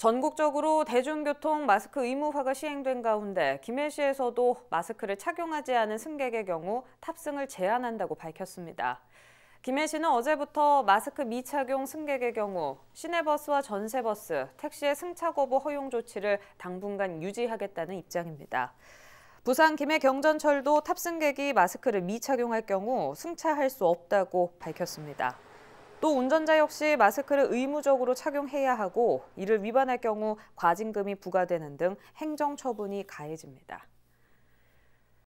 전국적으로 대중교통 마스크 의무화가 시행된 가운데 김해시에서도 마스크를 착용하지 않은 승객의 경우 탑승을 제한한다고 밝혔습니다. 김해시는 어제부터 마스크 미착용 승객의 경우 시내버스와 전세버스, 택시의 승차 거부 허용 조치를 당분간 유지하겠다는 입장입니다. 부산 김해 경전철도 탑승객이 마스크를 미착용할 경우 승차할 수 없다고 밝혔습니다. 또 운전자 역시 마스크를 의무적으로 착용해야 하고 이를 위반할 경우 과징금이 부과되는 등 행정처분이 가해집니다.